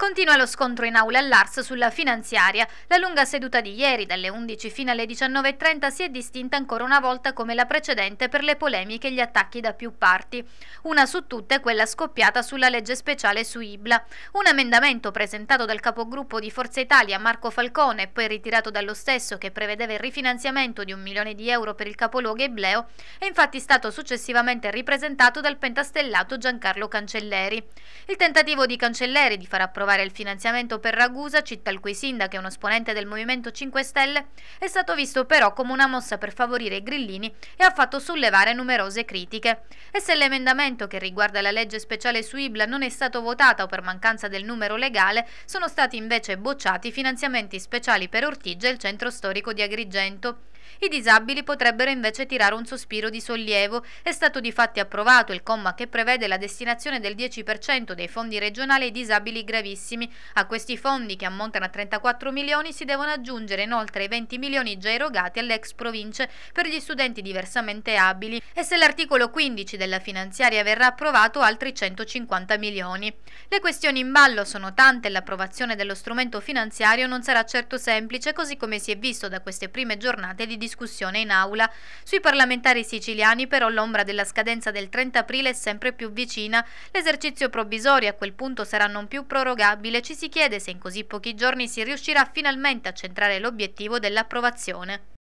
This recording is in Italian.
Continua lo scontro in aula all'Ars sulla finanziaria. La lunga seduta di ieri, dalle 11 fino alle 19.30, si è distinta ancora una volta come la precedente per le polemiche e gli attacchi da più parti. Una su tutte è quella scoppiata sulla legge speciale su Ibla. Un emendamento presentato dal capogruppo di Forza Italia Marco Falcone, poi ritirato dallo stesso, che prevedeva il rifinanziamento di un milione di euro per il capoluogo Ibleo, è infatti stato successivamente ripresentato dal pentastellato Giancarlo Cancelleri. Il tentativo di Cancelleri di far approvare approvare il finanziamento per Ragusa, città il cui sindaco è un esponente del Movimento 5 Stelle, è stato visto però come una mossa per favorire i grillini e ha fatto sollevare numerose critiche. E se l'emendamento che riguarda la legge speciale su Ibla non è stato votato per mancanza del numero legale, sono stati invece bocciati i finanziamenti speciali per Ortigia e il centro storico di Agrigento. I disabili potrebbero invece tirare un sospiro di sollievo. È stato di fatti approvato il comma che prevede la destinazione del 10% dei fondi regionali ai disabili gravissimi. A questi fondi, che ammontano a 34 milioni, si devono aggiungere inoltre i 20 milioni già erogati alle ex province per gli studenti diversamente abili e se l'articolo 15 della finanziaria verrà approvato altri 150 milioni. Le questioni in ballo sono tante e l'approvazione dello strumento finanziario non sarà certo semplice, così come si è visto da queste prime giornate di discussione in aula. Sui parlamentari siciliani però l'ombra della scadenza del 30 aprile è sempre più vicina. L'esercizio provvisorio a quel punto sarà non più prorogabile. Ci si chiede se in così pochi giorni si riuscirà finalmente a centrare l'obiettivo dell'approvazione.